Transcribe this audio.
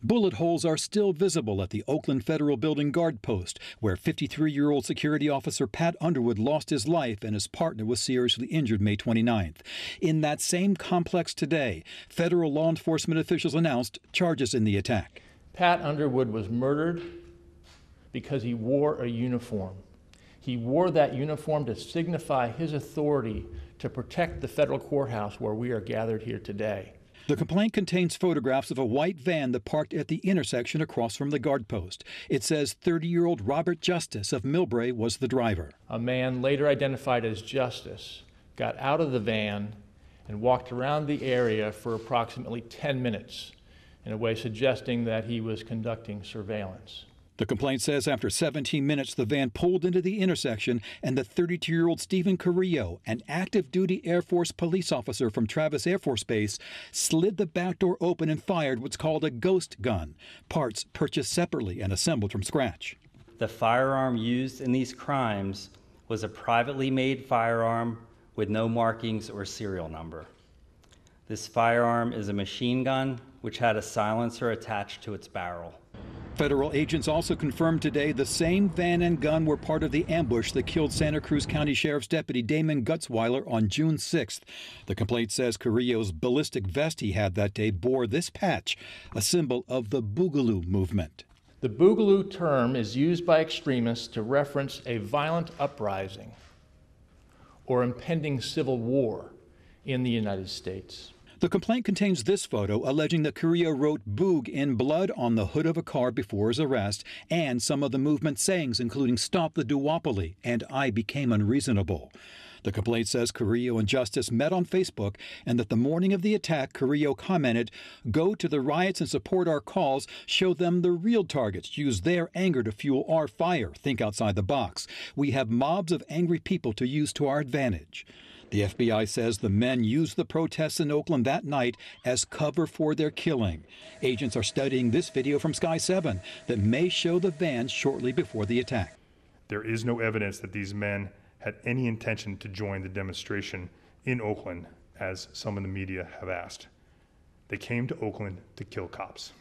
Bullet holes are still visible at the Oakland Federal Building guard post, where 53 year old security officer Pat Underwood lost his life and his partner was seriously injured May 29th. In that same complex today, federal law enforcement officials announced charges in the attack. Pat Underwood was murdered because he wore a uniform. He wore that uniform to signify his authority to protect the federal courthouse where we are gathered here today. The complaint contains photographs of a white van that parked at the intersection across from the guard post. It says 30 year old Robert Justice of Milbrae was the driver. A man later identified as Justice got out of the van and walked around the area for approximately 10 minutes in a way suggesting that he was conducting surveillance. The complaint says after 17 minutes, the van pulled into the intersection and the 32 year old Stephen Carrillo, an active duty Air Force police officer from Travis Air Force Base, slid the back door open and fired what's called a ghost gun, parts purchased separately and assembled from scratch. The firearm used in these crimes was a privately made firearm with no markings or serial number. This firearm is a machine gun which had a silencer attached to its barrel. Federal agents also confirmed today the same van and gun were part of the ambush that killed Santa Cruz County Sheriff's Deputy Damon Gutzweiler on June 6th. The complaint says Carrillo's ballistic vest he had that day bore this patch, a symbol of the Boogaloo movement. The Boogaloo term is used by extremists to reference a violent uprising or impending civil war in the United States. The complaint contains this photo alleging that Korea wrote Boog in blood on the hood of a car before his arrest and some of the movement's sayings, including Stop the Duopoly and I Became Unreasonable. The complaint says Carrillo and Justice met on Facebook and that the morning of the attack, Carrillo commented, Go to the riots and support our calls. show them the real targets, use their anger to fuel our fire, think outside the box. We have mobs of angry people to use to our advantage. The FBI says the men used the protests in Oakland that night as cover for their killing. Agents are studying this video from Sky 7 that may show the van shortly before the attack. There is no evidence that these men had any intention to join the demonstration in Oakland, as some in the media have asked. They came to Oakland to kill cops.